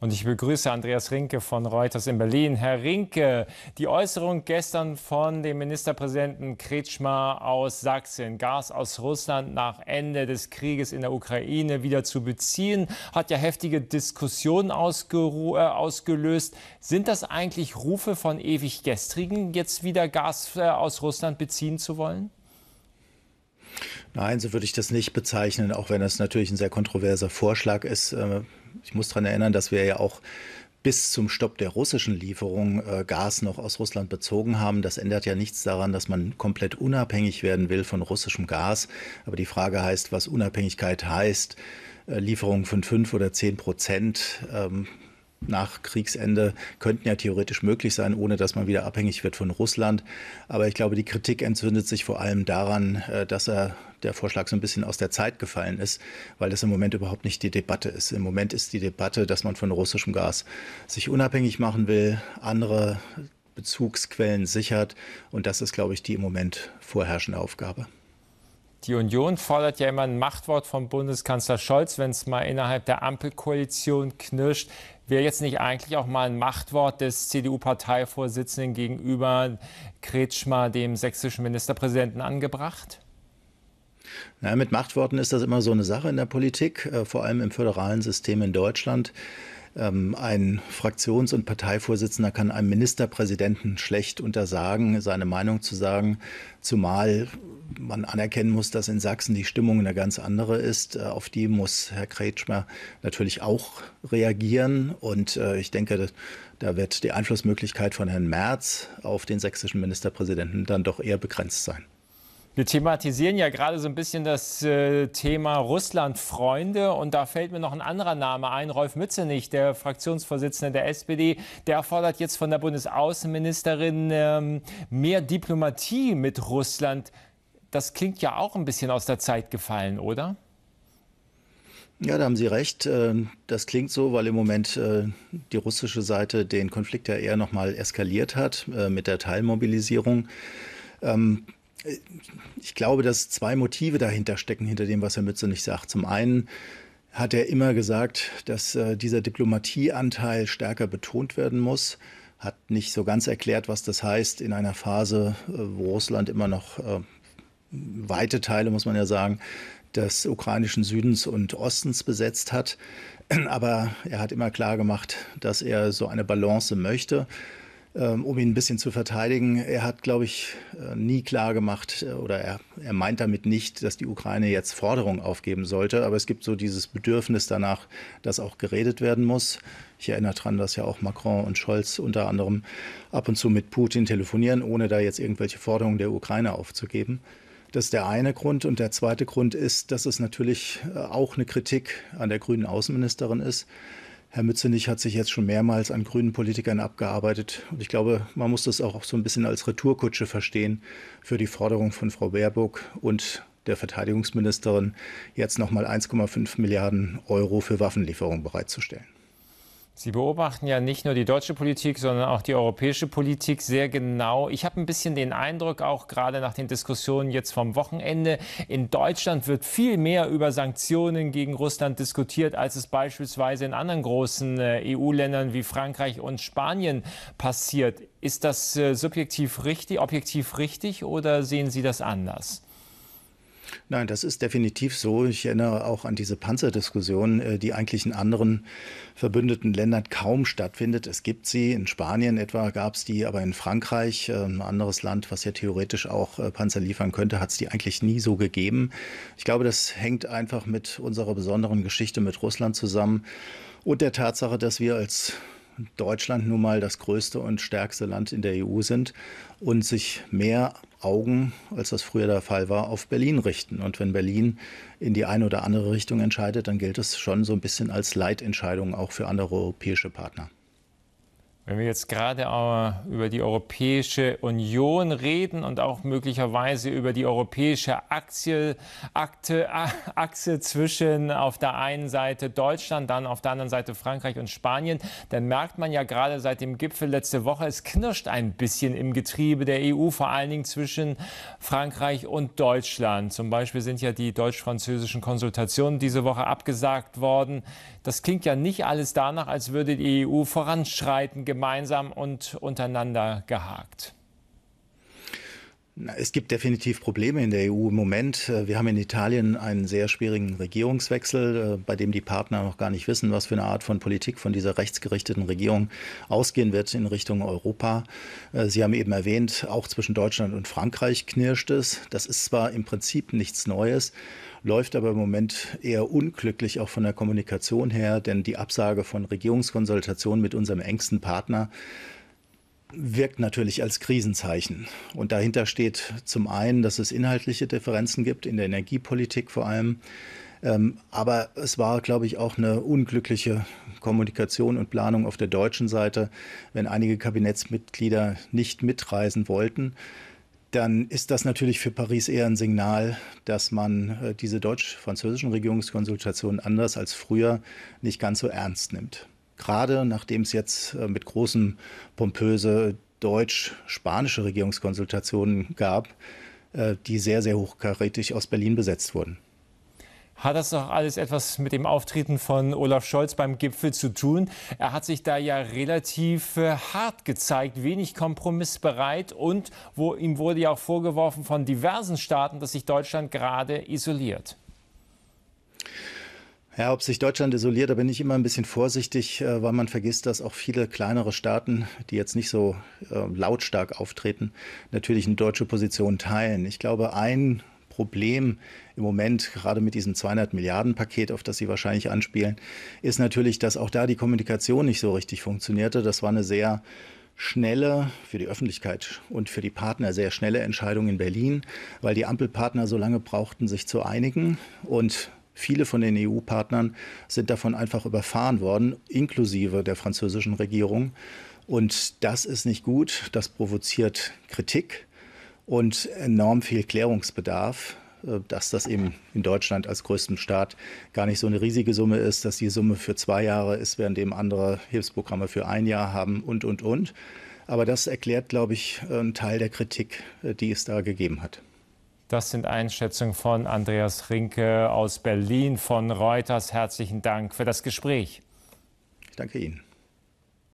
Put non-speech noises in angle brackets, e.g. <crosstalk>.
Und ich begrüße Andreas Rinke von Reuters in Berlin. Herr Rinke, die Äußerung gestern von dem Ministerpräsidenten Kretschmer aus Sachsen, Gas aus Russland nach Ende des Krieges in der Ukraine wieder zu beziehen, hat ja heftige Diskussionen äh, ausgelöst. Sind das eigentlich Rufe von ewig gestrigen, jetzt wieder Gas äh, aus Russland beziehen zu wollen? Nein, so würde ich das nicht bezeichnen, auch wenn das natürlich ein sehr kontroverser Vorschlag ist. Ähm, ich muss daran erinnern, dass wir ja auch bis zum Stopp der russischen Lieferung äh, Gas noch aus Russland bezogen haben. Das ändert ja nichts daran, dass man komplett unabhängig werden will von russischem Gas. Aber die Frage heißt, was Unabhängigkeit heißt. Äh, Lieferungen von fünf oder zehn Prozent. Ähm, nach Kriegsende könnten ja theoretisch möglich sein, ohne dass man wieder abhängig wird von Russland. Aber ich glaube, die Kritik entzündet sich vor allem daran, äh, dass er der Vorschlag so ein bisschen aus der Zeit gefallen ist, weil das im Moment überhaupt nicht die Debatte ist. Im Moment ist die Debatte, dass man von russischem Gas sich unabhängig machen will, andere Bezugsquellen sichert. Und das ist, glaube ich, die im Moment vorherrschende Aufgabe. Die Union fordert ja immer ein Machtwort von Bundeskanzler Scholz, wenn es mal innerhalb der Ampelkoalition knirscht. Wäre jetzt nicht eigentlich auch mal ein Machtwort des CDU-Parteivorsitzenden gegenüber Kretschmer, dem sächsischen Ministerpräsidenten, angebracht? Na, mit Machtworten ist das immer so eine Sache in der Politik, äh, vor allem im föderalen System in Deutschland. Ähm, ein Fraktions- und Parteivorsitzender kann einem Ministerpräsidenten schlecht untersagen, seine Meinung zu sagen, zumal man anerkennen muss, dass in Sachsen die Stimmung eine ganz andere ist. Äh, auf die muss Herr Kretschmer natürlich auch reagieren. Und äh, ich denke, da wird die Einflussmöglichkeit von Herrn Merz auf den sächsischen Ministerpräsidenten dann doch eher begrenzt sein. Wir thematisieren ja gerade so ein bisschen das äh, Thema Russland-Freunde und da fällt mir noch ein anderer Name ein, Rolf Mützenich, der Fraktionsvorsitzende der SPD. Der fordert jetzt von der Bundesaußenministerin ähm, mehr Diplomatie mit Russland das klingt ja auch ein bisschen aus der Zeit gefallen, oder? Ja, da haben Sie recht. Äh, das klingt so, weil im Moment äh, die russische Seite den Konflikt ja eher nochmal eskaliert hat äh, mit der Teilmobilisierung. Ähm, ich glaube, dass zwei Motive dahinter stecken, hinter dem, was Herr Mütze nicht sagt. Zum einen hat er immer gesagt, dass dieser Diplomatieanteil stärker betont werden muss hat nicht so ganz erklärt, was das heißt in einer Phase, wo Russland immer noch weite Teile, muss man ja sagen, des ukrainischen Südens und Ostens besetzt hat. <clears throat> Aber er hat immer klar gemacht, dass er so eine Balance möchte ähm, um ihn ein bisschen zu verteidigen. Er hat, glaube ich, äh, nie klar gemacht äh, oder er, er, meint damit nicht, dass die Ukraine jetzt Forderungen aufgeben sollte. Aber es gibt so dieses Bedürfnis danach, dass auch geredet werden muss. Ich erinnere daran, dass ja auch Macron und Scholz unter anderem ab und zu mit Putin telefonieren, ohne da jetzt irgendwelche Forderungen der Ukraine aufzugeben. Das ist der eine Grund. Und der zweite Grund ist, dass es natürlich äh, auch eine Kritik an der grünen Außenministerin ist. Herr Mützenich hat sich jetzt schon mehrmals an grünen Politikern abgearbeitet. Und ich glaube, man muss das auch so ein bisschen als Retourkutsche verstehen für die Forderung von Frau Baerbock und der Verteidigungsministerin, jetzt nochmal 1,5 Milliarden Euro für Waffenlieferungen bereitzustellen. Sie beobachten ja nicht nur die deutsche Politik, sondern auch die europäische Politik sehr genau. Ich habe ein bisschen den Eindruck, auch gerade nach den Diskussionen jetzt vom Wochenende, in Deutschland wird viel mehr über Sanktionen gegen Russland diskutiert, als es beispielsweise in anderen großen äh, EU-Ländern wie Frankreich und Spanien passiert. Ist das äh, subjektiv richtig, objektiv richtig oder sehen Sie das anders? Nein, das ist definitiv so. Ich erinnere auch an diese Panzerdiskussion, äh, die eigentlich in anderen verbündeten Ländern kaum stattfindet. Es gibt sie, in Spanien etwa gab es die, aber in Frankreich, äh, ein anderes Land, was ja theoretisch auch äh, Panzer liefern könnte, hat es die eigentlich nie so gegeben. Ich glaube, das hängt einfach mit unserer besonderen Geschichte mit Russland zusammen und der Tatsache, dass wir als Deutschland nun mal das größte und stärkste Land in der EU sind und sich mehr Augen, als das früher der Fall war, auf Berlin richten. Und wenn Berlin in die eine oder andere Richtung entscheidet, dann gilt es schon so ein bisschen als Leitentscheidung auch für andere europäische Partner. Wenn wir jetzt gerade über die Europäische Union reden und auch möglicherweise über die europäische Aktie, Akte, Achse zwischen auf der einen Seite Deutschland, dann auf der anderen Seite Frankreich und Spanien, dann merkt man ja gerade seit dem Gipfel letzte Woche, es knirscht ein bisschen im Getriebe der EU, vor allen Dingen zwischen Frankreich und Deutschland. Zum Beispiel sind ja die deutsch-französischen Konsultationen diese Woche abgesagt worden. Das klingt ja nicht alles danach, als würde die EU voranschreiten gemeinsam und untereinander gehakt. Es gibt definitiv Probleme in der EU im Moment. Äh, wir haben in Italien einen sehr schwierigen Regierungswechsel, äh, bei dem die Partner noch gar nicht wissen, was für eine Art von Politik von dieser rechtsgerichteten Regierung ausgehen wird in Richtung Europa. Äh, Sie haben eben erwähnt, auch zwischen Deutschland und Frankreich knirscht es. Das ist zwar im Prinzip nichts Neues, läuft aber im Moment eher unglücklich auch von der Kommunikation her, denn die Absage von Regierungskonsultationen mit unserem engsten Partner wirkt natürlich als Krisenzeichen. Und dahinter steht zum einen, dass es inhaltliche Differenzen gibt, in der Energiepolitik vor allem. Ähm, aber es war, glaube ich, auch eine unglückliche Kommunikation und Planung auf der deutschen Seite. Wenn einige Kabinettsmitglieder nicht mitreisen wollten, dann ist das natürlich für Paris eher ein Signal, dass man äh, diese deutsch-französischen Regierungskonsultationen anders als früher nicht ganz so ernst nimmt gerade nachdem es jetzt äh, mit großen pompöse deutsch-spanische Regierungskonsultationen gab, äh, die sehr, sehr hochkarätig aus Berlin besetzt wurden. Hat das doch alles etwas mit dem Auftreten von Olaf Scholz beim Gipfel zu tun? Er hat sich da ja relativ äh, hart gezeigt, wenig kompromissbereit und wo, ihm wurde ja auch vorgeworfen von diversen Staaten, dass sich Deutschland gerade isoliert. Ja, ob sich Deutschland isoliert, da bin ich immer ein bisschen vorsichtig, äh, weil man vergisst, dass auch viele kleinere Staaten, die jetzt nicht so ähm, lautstark auftreten, natürlich eine deutsche Position teilen. Ich glaube, ein Problem im Moment, gerade mit diesem 200 Milliarden Paket, auf das Sie wahrscheinlich anspielen, ist natürlich, dass auch da die Kommunikation nicht so richtig funktionierte. Das war eine sehr schnelle, für die Öffentlichkeit und für die Partner sehr schnelle Entscheidung in Berlin, weil die Ampelpartner so lange brauchten, sich zu einigen. Und Viele von den EU-Partnern sind davon einfach überfahren worden, inklusive der französischen Regierung. Und das ist nicht gut. Das provoziert Kritik und enorm viel Klärungsbedarf äh, dass das eben in Deutschland als größtem Staat gar nicht so eine riesige Summe ist, dass die Summe für zwei Jahre ist, während eben andere Hilfsprogramme für ein Jahr haben und, und, und. Aber das erklärt, glaube ich, einen Teil der Kritik, äh, die es da gegeben hat. Das sind Einschätzungen von Andreas Rinke aus Berlin von Reuters. Herzlichen Dank für das Gespräch. Ich danke Ihnen.